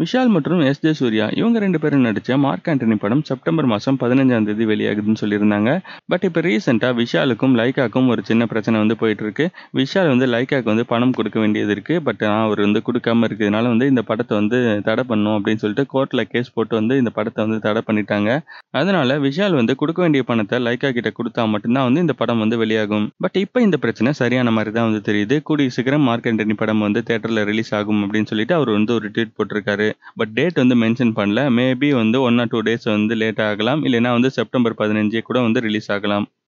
விஷால் மற்றும் S J Surya இவங்க ரெண்டு பேரும் நடித்த மார்க் ஆண்டனி படம் செப்டம்பர் மாதம் பதினஞ்சாம் தேதி வெளியாகுதுன்னு சொல்லியிருந்தாங்க பட் இப்போ ரீசெண்டாக விஷாலுக்கும் லைக்காக்கும் ஒரு சின்ன பிரச்சனை வந்து போயிட்டுருக்கு விஷால் வந்து லைக்காக்கு வந்து பணம் கொடுக்க வேண்டியது இருக்குது பட் நான் அவர் வந்து கொடுக்காம இருக்கிறதுனால வந்து இந்த படத்தை வந்து தடை பண்ணும் அப்படின்னு சொல்லிட்டு கோர்ட்டில் கேஸ் போட்டு வந்து இந்த படத்தை வந்து தடை பண்ணிட்டாங்க அதனால் விஷால் வந்து கொடுக்க வேண்டிய பணத்தை லைக்கா கிட்ட கொடுத்தா மட்டும்தான் வந்து இந்த படம் வந்து வெளியாகும் பட் இப்போ இந்த பிரச்சனை சரியான மாதிரி தான் வந்து தெரியுது கூடிய சீக்கிரம் மார்க் ஆண்டனி படம் வந்து தேட்டரில் ரிலீஸ் ஆகும் அப்படின்னு சொல்லிட்டு அவர் வந்து ஒரு ட்வீட் போட்டிருக்காரு சொல்லியிருக்காரு பட் டேட் வந்து மென்ஷன் பண்ணல மேபி வந்து ஒன் ஆர் டூ டேஸ் வந்து லேட் ஆகலாம் இல்லைன்னா வந்து செப்டம்பர் பதினஞ்சு கூட வந்து ரிலீஸ் ஆகலாம்